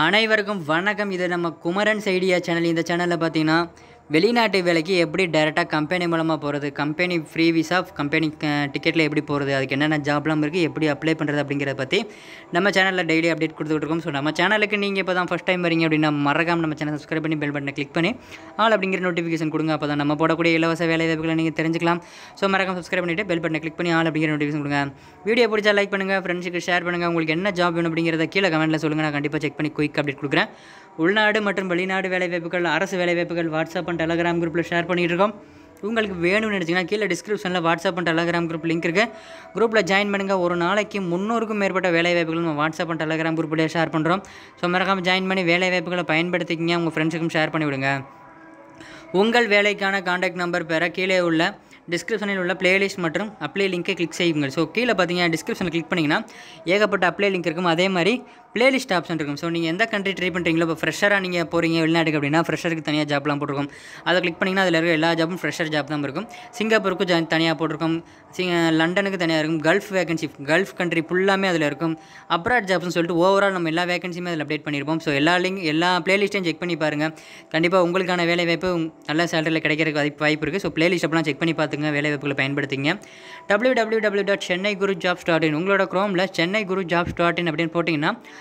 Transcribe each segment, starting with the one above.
அனைவருக்கும் வணக்கம் இது நம்ம குமரன் சைடியா சேனல் இந்த சேனலில் பார்த்தீங்கன்னா வெளிநாட்டு வேலைக்கு எப்படி டேரெக்டாக கம்பெனி மூலமாக போகிறது கம்பெனி ஃப்ரீ விசா கம்பெனி டிக்கெட்டில் எப்படி போகிறது அதுக்கு என்னென்ன ஜாப்லாம் இருக்குது எப்படி அப்ளை பண்ணுறது அப்படிங்கிறத பற்றி நம்ம சேனலில் டெய்லி அப்டேட் கொடுத்துட்டு இருக்கோம் ஸோ நம்ம சேனலுக்கு நீங்கள் இப்போ தான் ஃபஸ்ட் டைம் வரீங்க அப்படின்னா மறக்காம நம்ம சேனல் சப்ஸ்கிரைப் பண்ணி பெல் பட்டனை கிளிக் பண்ணி ஆல் அப்படிங்கிற நோட்டிஃபிகேஷன் கொடுங்க அப்போ தான் நம்ம போடக்கூடிய இலவச வேலை வாய்ப்புகளை நீங்கள் தெரிஞ்சுக்கலாம் ஸோ மறக்காம சப்ஸ்கிரைப் பண்ணிவிட்டு பெல் பட்டனை கிளிக் பண்ணி ஆல் அப்படிங்கிற நோட்டிஃபிகேஷன் கொடுங்க வீடியோ பிடிச்சா லைக் பண்ணுங்கள் ஃப்ரெண்ட்ஸுக்கு ஷேர் பண்ணுங்கள் உங்களுக்கு என்ன ஜாப் வேணும் அப்படிங்கிறத கீழே கமெண்ட்டில் சொல்லுங்கள் நான் கண்டிப்பாக செக் பண்ணி குயிக் அப்டேட் கொடுக்குறேன் உள்நாடு மற்றும் வெளிநாடு வேலை வாய்ப்புகள் அரசு வேலைவாய்ப்புகள் வாட்ஸ்அப் அண்ட் டெலகிராம் குரூப்பில் ஷேர் பண்ணிகிட்டு இருக்கோம் உங்களுக்கு வேணும்னு நினச்சிங்கன்னா கீழே டிஸ்கிரிப்ஷனில் WhatsApp and Telegram group link இருக்குது குரூப்பில் ஜாயின் பண்ணுங்கள் ஒரு நாளைக்கு முந்நூறுக்கும் மேற்பட்ட வேலைவாய்ப்புகள் நம்ம வாட்ஸ்அப் அண்ட் டெலகிராம் குரூப்பில் ஷேர் பண்ணுறோம் ஸோ மறக்காமல் ஜாயின் பண்ணி வேலை வாய்ப்புகளை பயன்படுத்திக்கிங்க உங்கள் ஃப்ரெண்ட்ஸுக்கும் ஷேர் பண்ணிவிடுங்க உங்கள் வேலைக்கான காண்டாக்ட் நம்பர் பெற கீழே உள்ள டிஸ்கிரிப்ஷனில் உள்ள பிளேலிஸ்ட் மற்றும் அப்ளை லிங்கை கிளிக் செய்யுங்கள் ஸோ கீழே பார்த்தீங்கன்னா டிஸ்கிரிப்ஷனில் கிளிக் பண்ணிங்கன்னா ஏகப்பட்ட அப்ளை லிங்க் இருக்கும் அதே மாதிரி பிளேலிஸ்ட் ஆப்ஷன் இருக்கும் ஸோ நீங்கள் எந்த கண்ட்ரி ட்ரை பண்ணுறீங்களோ இப்போ ஃப்ரெஷராக நீங்கள் போகிறீங்க வெளிநாட்டுக்கு அப்படின்னா ஃப்ரெஷருக்கு தனியாக ஜாப்லாம் போட்டிருக்கோம் அதை கிளிக் பண்ணிங்கன்னா அதில் இருக்க எல்லா ஜாப்பும் ஃப்ரெஷர் ஜாப் தான் இருக்கும் சிங்கப்பூருக்கு ஜா தனியாக போட்டிருக்கும் சிங்க லண்டனுக்கு தனியாக இருக்கும் கல்ஃப் வேகன்சி கல்ஃப் கண்ட்ரி ஃபுல்லாமே அதில் இருக்கும் அப்ராட் ஜாப்ஸ்னு சொல்லிட்டு ஓவரால் நம்ம எல்லா வேகன்சியுமே அதில் அப்டேட் பண்ணியிருப்போம் ஸோ எல்லா லிங்க் எல்லா பிளேலிஸ்ட்டையும் செக் பண்ணி பாருங்கள் கண்டிப்பாக உங்களுக்கான வேலை வாய்ப்பு நல்ல சேலரியில் கிடைக்கிறதுக்கு வாய்ப்பு வாய்ப்பு இருக்குது ஸோ பிளேலிஸ்ட் அப்படிலாம் செக் பண்ணி பார்த்துங்க வேலை வாய்ப்புகளை பயன்படுத்திங்க W W W dot Chennai Guru jobs dot in உங்களோட குரோமில் Chennai Guru jobs dot in அப்படின்னு போட்டிங்கன்னா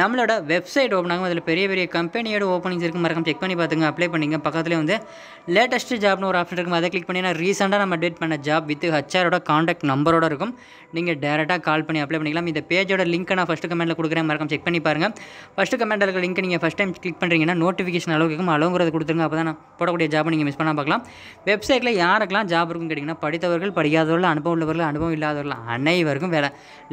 நம்மளோட வெப்சைட் ஓப்பன் ஆகும் அதில் பெரிய பெரிய கம்பெனியோட ஓப்பனிங்ஸ் இருக்கும் மறக்காம செக் பண்ணி பார்த்துங்க அப்ளை பண்ணிங்க பக்கத்துலேயே வந்து லேட்டஸ்ட்டு ஜாப்னு ஒரு ஆப்ஷன் இருக்கும் அதை கிளிக் பண்ணி ரீசெண்டாக நம்ம அப்டேட் பண்ண ஜாப் வித் ஹச்ஆரோட காண்டாக்ட் நம்பரோட இருக்கும் நீங்கள் டேரெக்டாக கால் பண்ணி அப்ளை பண்ணிக்கலாம் இந்த பேஜோட லிங்க் நான் ஃபஸ்ட்டு கமெண்ட்டில் கொடுக்குறேன் மறக்காம செக் பண்ணி பாருங்கள் ஃபஸ்ட்டு கமெண்ட்டில் இருக்கிற லிங்க் நீங்கள் ஃபஸ்ட் டைம் கிளிக் பண்ணுறீங்கன்னா நோட்டிஃபிகேஷன் அளவுக்கு இருக்கும் அளவுங்கிறத கொடுத்துருங்க அப்போ தான் நான் போடக்கூடிய ஜாப் நீங்கள் மிஸ் பண்ணால் பார்க்கலாம் வெப்சைட்டில் யாருக்கெல்லாம் ஜாப் இருக்கும் கேட்டிங்கன்னா படித்தவர்கள் படிக்காதவர்கள் அனுபவம் உள்ளவர்கள் அனுபவம் இல்லாதவர்கள் அனைவருக்கும் வேலை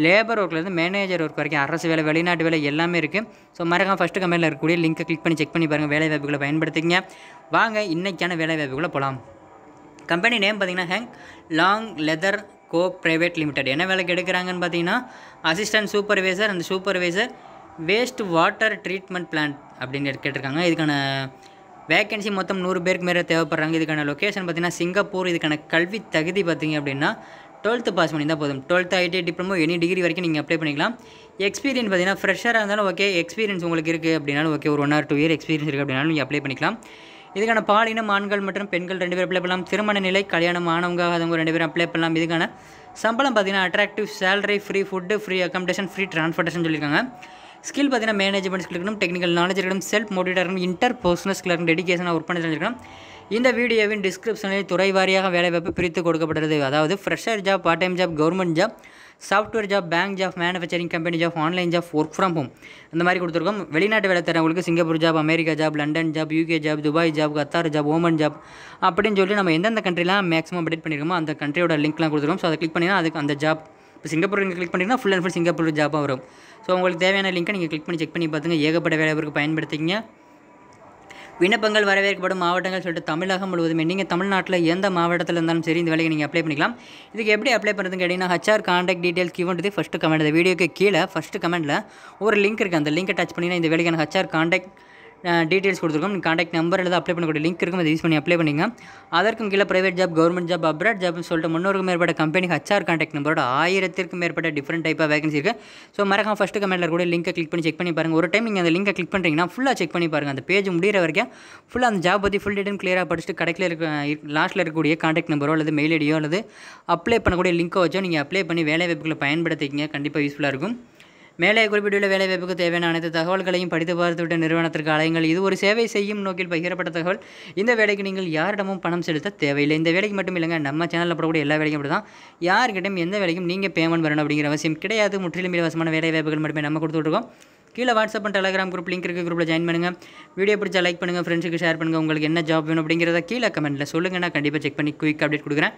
லேபர் ஒர்க்லேருந்து மேனேஜர் ஒர்க் வரைக்கும் அரசு வேலை வெளிநாட்டு வேலை எல்லாமே எல்லாமே இருக்குது ஸோ மறக்காம ஃபஸ்ட்டு கம்பெனியில் இருக்கக்கூடிய லிங்க்கை கிளிக் பண்ணி செக் பண்ணி பாருங்கள் வேலை வாய்ப்புகளை பயன்படுத்திங்க வாங்க இன்றைக்கான வேலை வாய்ப்புகளை போகலாம் கம்பெனி நேம் பார்த்திங்கன்னா hang long leather co private limited என்ன வேலைக்கு எடுக்கிறாங்கன்னு பார்த்தீங்கன்னா அசிஸ்டன்ட் சூப்பர்வைசர் அந்த supervisor waste water treatment plant அப்படின்னு கேட்டிருக்காங்க இதுக்கான வேக்கன்சி மொத்தம் நூறு பேருக்கு மேலே தேவைப்படுறாங்க இதுக்கான லொக்கேஷன் பார்த்திங்கன்னா சிங்கப்பூர் இதுக்கான கல்வி தகுதி பார்த்திங்க அப்படின்னா டுவெல்த்து பாஸ் பண்ணியிருந்தால் போதும் twelfth IT diploma any degree வரைக்கும் நீங்கள் அப்ளை பண்ணிக்கலாம் எக்ஸ்பீரியன்ஸ் பார்த்தீங்கன்னா ஃப்ரெஷ்ஷாக இருந்தாலும் ஓகே எக்ஸ்பீரியன்ஸ் உங்களுக்கு இருக்குது அப்படின்னாலும் ஓகே ஒரு one or two year experience இருக்குது அப்படின்னாலும் நீங்கள் அப்ளை பண்ணிக்கலாம் இதுக்கான பாலினம் ஆண்கள் மற்றும் பெண்கள் ரெண்டு பேரும் அப்ளை பண்ணலாம் திருமண நிலை கல்யாணம் ஆனவங்க அதுவங்க ரெண்டு பேரும் அப்ளை பண்ணலாம் இதுக்கான சம்பளம் பார்த்தீங்கன்னா attractive salary free food free accommodation free transportation சொல்லியிருக்காங்க ஸ்கில் பார்த்தீங்கன்னா மேனேஜ்மெண்ட் ஸ்கில் இருக்கணும் டெக்னிக்கல் நாலேஜ் இருக்கணும் செல்ஃப் மோட்டிவேட்டாக இருக்கணும் இன்டர் பர்சனல் ஸ்கில் டெடிக்கேஷனாக ஒர்க் பண்ணி தெரிஞ்சிருக்கணும் இந்த வீடியோவின் டிஸ்கிரிப்ஷனில் துறை வாரியாக வேலைவாய்ப்பு பிரித்து கொடுக்கப்படுறது அதாவது fresher job part time job government job software job bank job manufacturing company job online job work from home இந்த மாதிரி கொடுத்துருக்கோம் வெளிநாட்டு வேலை தரவங்களுக்கு Singapore job America job London job UK job Dubai job Qatar job Oman job அப்படின்னு சொல்லி நம்ம எந்தெந்த கண்ட்ரிலாம் மேக்ஸிமம் அப்டேட் பண்ணியிருக்கோமோ அந்த கண்ட்ரியோட லிங்க்லாம் கொடுத்துருக்கோம் ஸோ அதை கிளிக் பண்ணிங்கன்னா அதுக்கு அந்த ஜாப் இப்போ சிங்கப்பூர் நீங்கள் கிளிக் பண்ணிங்கன்னா ஃபுல் அண்ட் ஃபுல் சிங்கப்பூர் ஜாப்பாக வரும் ஸோ உங்களுக்கு தேவையான லிங்க்கை நீங்கள் கிளிக் பண்ணி செக் பண்ணி பார்த்துங்க ஏகப்பட்ட வேலை பயன்படுத்திங்க விண்ணப்பங்கள் வரவேற்கப்படும் மாவட்டங்கள் சொல்லிட்டு தமிழகம் முழுவதுமே நீங்கள் தமிழ்நாட்டில் எந்த மாவட்டத்தில் இருந்தாலும் சரி இந்த வேலைக்கு நீங்கள் அப்ளை பண்ணிக்கலாம் இதுக்கு எப்படி அப்ளை பண்ணுறதுன்னு கேட்டிங்கன்னா ஹச்ஆர் காண்டாக்ட் டீட்டெயில்ஸ் கீவன்றது ஃபஸ்ட்டு கமெண்ட் இந்த வீடியோக்கு கீழே ஃபஸ்ட்டு கமெண்ட்டில் ஒரு லிங்க் இருக்குது அந்த லிங்க்கை டச் பண்ணிங்கன்னா இந்த வேலைக்கான ஹச்ஆர் காண்டாக்ட் டீட்டெயில்ஸ் கொடுத்துருக்கோம் காண்டாக்ட் நம்பர் அல்லது அப்ளை பண்ணக்கூடிய லிங்க் இருக்கும் அதை யூஸ் பண்ணி அப்ளை பண்ணிங்க அதற்கும் கீழே private job government job abroad ஜாப்னு சொல்லிட்டு முன்னூறுக்கும் மேற்பட்ட கம்பெனி ஹச்ஆர் காண்டாக்ட் நம்பரோட ஆயிரத்திற்கும் மேற்பட்ட டிஃப்ரெண்ட் டைப்பாக வேகன்சி இருக்குது ஸோ மறக்காம ஃபஸ்ட்டு கமெண்ட்டில் கூட லிங்கை கிளிக் பண்ணி செக் பண்ணி பாருங்கள் ஒரு டைம் நீங்கள் அந்த லிங்கை கிளிக் பண்ணுறீங்கன்னா ஃபுல்லாக செக் பண்ணி பாருங்கள் அந்த பேஜ் முடிகிற வரைக்கும் ஃபுல்லாக அந்த ஜாப் பற்றி ஃபுல் டீடைல் கிளியராக படிச்சுட்டு கடைக்கில் இருக்க லாஸ்ட்டில் இருக்கக்கூடிய காண்டாக்ட் நம்பரோ அல்லது மெயில் ஐடியோ அல்லது அப்ளை பண்ணக்கூடிய லிங்க்கோ வச்சோ நீங்கள் அப்ளை பண்ணி வேலை வாய்ப்புகளை பயன்படுத்திக்கிங்க கண்டிப்பாக யூஸ்ஃபுல்லாக இருக்கும் மேலே குறிப்பிட்டுள்ள வேலைவாய்ப்புக்கு தேவையான அனைத்து தகவல்களையும் படித்து பார்த்துவிட்ட நிறுவனத்திற்கு அலையுங்கள் இது ஒரு சேவை செய்யும் நோக்கில் பகிரப்பட்ட தகவல் இந்த வேலைக்கு நீங்கள் யாரிடமும் பணம் செலுத்த தேவையில்லை இந்த வேலைக்கு மட்டும் இல்லைங்க நம்ம சேனலில் போடக்கூடிய எல்லா வேலைக்கும் அப்படி தான் யார்கிட்டையும் எந்த வேலைக்கும் நீங்கள் பேமெண்ட் வரணும் அப்படிங்கிற அவசியம் கிடையாது முற்றிலும் இலவசமான வேலை வாய்ப்புகள் மட்டுமே நம்ம கொடுத்துட்ருக்கோம் கீழே WhatsApp and Telegram group link இருக்கு குரூப்பில் ஜாயின் பண்ணுங்கள் வீடியோ பிடிச்சா லைக் பண்ணுங்கள் ஃப்ரெண்ட்ஸுக்கு ஷேர் பண்ணுங்கள் உங்களுக்கு என்ன ஜாப் வேணும் அப்படிங்கிறத கீழே கமெண்ட்டில் சொல்லுங்கள் நான் கண்டிப்பாக செக் பண்ணி குயிக் அப்டேட் கொடுக்குறேன்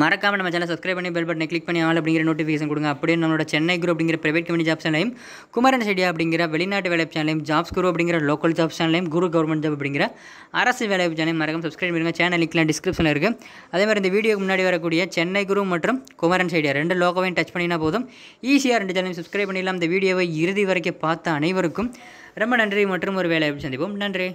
மறக்காமல் நம்ம சேனல் சப்ஸ்கிரைப் பண்ணி பெல் பட்டனை கிளிக் பண்ணி ஆள் அப்படிங்கிற நோட்டிஃபிகேஷன் கொடுங்க அப்படியே நம்மளோட சென்னை குரூப் அப்படிங்கிற பிரைவேட் கம்பெனி ஜாப் சேனலையும் குமரன் செடியா அப்படிங்கிற வெளிநாட்டு வேலை சேனலையும் ஜாப்ஸ் குரு அப்படிங்கிற லோக்கல் ஜாப் சேனலையும் குரு கவர்மெண்ட் ஜாப் அப்படிங்கிற அரசு வேலை சேனலையும் மறக்காம சப்ஸ்கிரைப் பண்ணுங்கள் சேனல் லிங்க்லாம் டிஸ்கிரிப்ஷனில் இருக்குது அதே மாதிரி இந்த வீடியோக்கு முன்னாடி வரக்கூடிய சென்னை குரு மற்றும் குமரன் செடியா ரெண்டு லோகோவையும் டச் பண்ணினா போதும் ஈஸியாக ரெண்டு சேனலையும் சப்ஸ்கிரைப் பண்ணிடலாம் இந்த வீடியோவை இறுதி வரைக்கும் பார்த்த அனைவருக்கும் ரொம்ப நன்றி மற்றும் ஒரு வேலை சந்திப்போம் நன்றி